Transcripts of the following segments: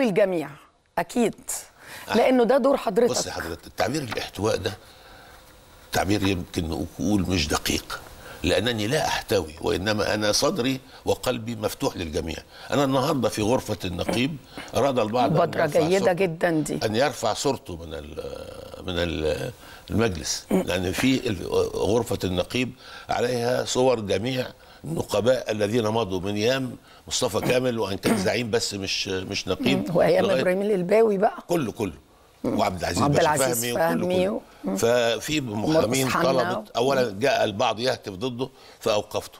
يحتوي الجميع اكيد لانه ده دور حضرتك بص حضرتك التعبير الاحتواء ده تعبير يمكن اقول مش دقيق لانني لا احتوي وانما انا صدري وقلبي مفتوح للجميع انا النهارده في غرفه النقيب اراد البعض مبادره جيده جدا دي ان يرفع صورته من الـ من الـ المجلس لان في غرفه النقيب عليها صور جميع النقباء الذين مضوا من ايام مصطفى كامل وان كان زعيم بس مش مش نقيب وايام ابراهيم القلباوي بقى كله كله وعبد العزيز عبد العزيز فهمي, فهمي و... كله. ففي محامين طلبت اولا جاء البعض يهتف ضده فاوقفته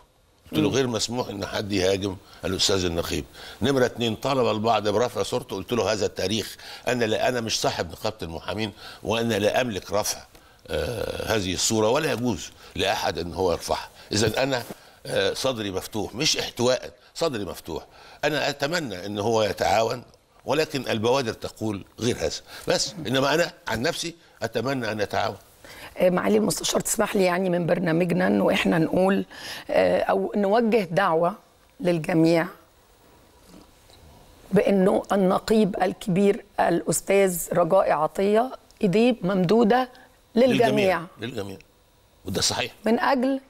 قلت له غير مسموح ان حد يهاجم الاستاذ النقيب نمره اثنين طلب البعض برفع صورته قلت له هذا التاريخ انا لا انا مش صاحب نقابه المحامين وانا لا املك رفع آه هذه الصوره ولا يجوز لاحد ان هو يرفعها اذا انا آه، صدري مفتوح مش احتواء صدري مفتوح انا اتمنى ان هو يتعاون ولكن البوادر تقول غير هذا بس انما انا عن نفسي اتمنى ان يتعاون آه، معالي المستشار تسمح لي يعني من برنامجنا انه احنا نقول آه، او نوجه دعوه للجميع بانه النقيب الكبير الاستاذ رجاء عطيه ايديه ممدوده للجميع للجميع, للجميع. وده صحيح من اجل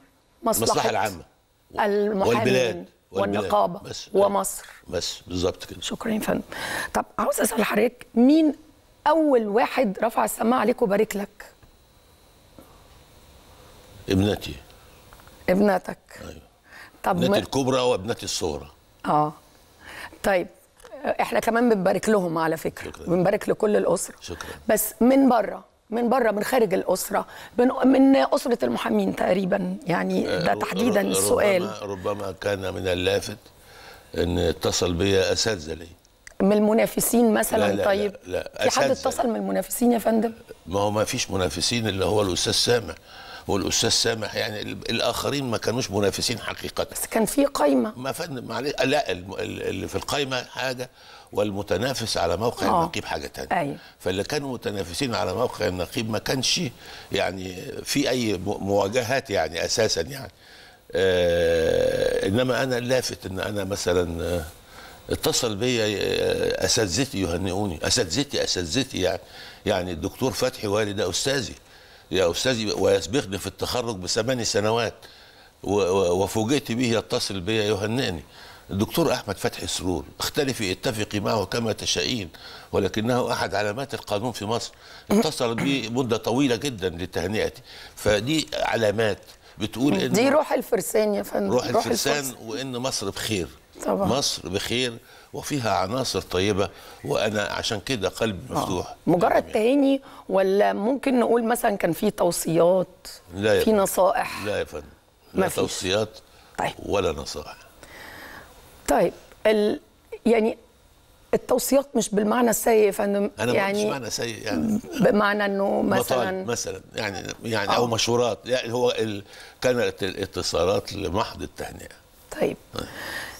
مصلحه المصلحه العامه المحامين والبلاد والنقابة بس ومصر بس بالظبط كده شكرا يا فندم طب عاوز أسأل حضرتك مين أول واحد رفع السماعة عليك وبارك لك؟ ابنتي ابنتك أيوه طب ابنتي م... الكبرى وابنتي الصغرى اه طيب احنا كمان بنبارك لهم على فكره بنبارك لكل الاسره شكرا بس من بره من بره من خارج الاسره من من اسره المحامين تقريبا يعني آه، ده تحديدا ربما السؤال ربما كان من اللافت ان اتصل بيا اساتذه لي من المنافسين مثلا لا لا طيب لا لا, لا في حد اتصل من المنافسين يا فندم ما هو ما فيش منافسين اللي هو الاستاذ سامح والاستاذ سامح يعني الاخرين ما كانوش منافسين حقيقه بس كان في قايمه ما فن معلش لا اللي في القايمه حاجه والمتنافس على موقع أوه. النقيب حاجه ثانيه أيوه. فاللي كانوا متنافسين على موقع النقيب ما كانش يعني في اي مواجهات يعني اساسا يعني آه انما انا اللافت ان انا مثلا آه، اتصل بيا آه، اساتذتي يهنئوني اساتذتي اساتذتي يعني يعني الدكتور فتحي والي ده استاذي يا أستاذي ويسبقني في التخرج بثماني سنوات وفوجئت به يتصل بي يهنئني الدكتور أحمد فتحي سرور اختلفي اتفقي معه كما تشائين ولكنه أحد علامات القانون في مصر اتصل بي مدة طويلة جدا لتهنئتي فدي علامات بتقول إن دي روح الفرسان يا فندم روح, روح الفرسان وإن مصر بخير طبعا. مصر بخير وفيها عناصر طيبه وانا عشان كده قلبي آه. مفتوح آه. مجرد تهاني ولا ممكن نقول مثلا كان في توصيات لا يا في نصائح لا يا فندم لا توصيات طيب. ولا نصائح طيب ال... يعني التوصيات مش بالمعنى السيء يا فندم انا يعني مش معنى سيء يعني بمعنى انه مثلا مثلا يعني يعني آه. او مشورات يعني هو ال... كانت الاتصالات لمحض التهنئه طيب, طيب.